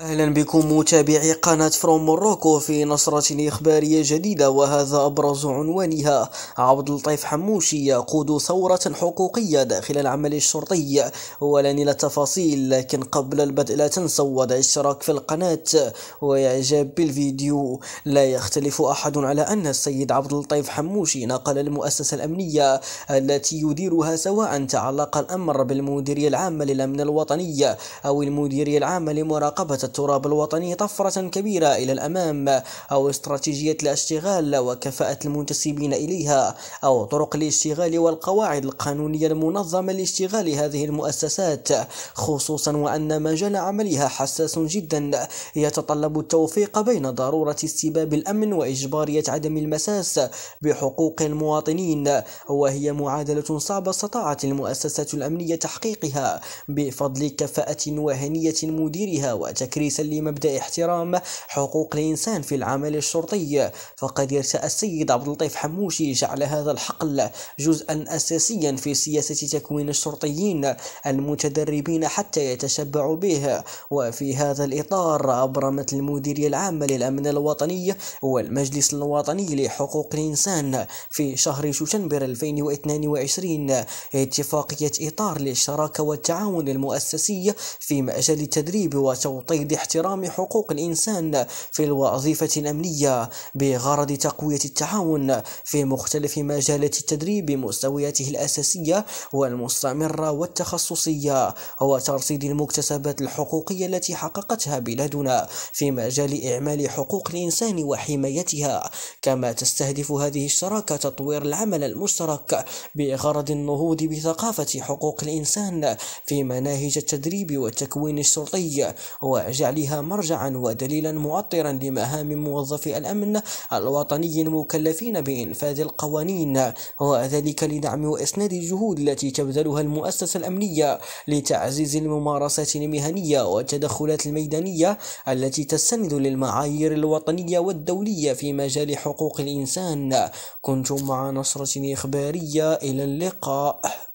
أهلا بكم متابعي قناة فروم موروكو في نشرة إخبارية جديدة وهذا أبرز عنوانها عبد اللطيف حموشي يقود ثورة حقوقية داخل العمل الشرطي ولن إلى التفاصيل لكن قبل البدء لا تنسوا وضع الاشتراك في القناة وإعجاب بالفيديو لا يختلف أحد على أن السيد عبد اللطيف حموشي نقل المؤسسة الأمنية التي يديرها سواء تعلق الأمر بالمديرية العامة للأمن الوطني أو المديرية العامة لمراقبة التراب الوطني طفرة كبيرة إلى الأمام أو استراتيجية الاشتغال وكفاءة المنتسبين إليها أو طرق الاشتغال والقواعد القانونية المنظمة لاشتغال هذه المؤسسات خصوصا وأن مجال عملها حساس جدا يتطلب التوفيق بين ضرورة استباب الأمن وإجبارية عدم المساس بحقوق المواطنين وهي معادلة صعبة استطاعت المؤسسات الأمنية تحقيقها بفضل كفاءة وهنية مديرها وتكاليفها تكريسا لمبدأ احترام حقوق الإنسان في العمل الشرطي فقد يسعى السيد عبد اللطيف حموشي جعل هذا الحقل جزءا أساسيا في سياسة تكوين الشرطيين المتدربين حتى يتشبعوا به وفي هذا الإطار أبرمت المديرية العامة للأمن الوطني والمجلس الوطني لحقوق الإنسان في شهر شتنبر 2022 اتفاقية إطار للشراكة والتعاون المؤسسي في مجال التدريب وتوطين تناهض احترام حقوق الإنسان في الوظيفة الأمنية بغرض تقوية التعاون في مختلف مجالات التدريب بمستوياته الأساسية والمستمرة والتخصصية وترصيد المكتسبات الحقوقية التي حققتها بلادنا في مجال إعمال حقوق الإنسان وحمايتها كما تستهدف هذه الشراكة تطوير العمل المشترك بغرض النهوض بثقافة حقوق الإنسان في مناهج التدريب والتكوين الشرطي و وجعلها مرجعا ودليلا مؤطرا لمهام موظفي الأمن الوطني المكلفين بإنفاذ القوانين وذلك لدعم وإسناد الجهود التي تبذلها المؤسسة الأمنية لتعزيز الممارسات المهنية والتدخلات الميدانية التي تستند للمعايير الوطنية والدولية في مجال حقوق الإنسان كنتم مع نصرة إخبارية إلى اللقاء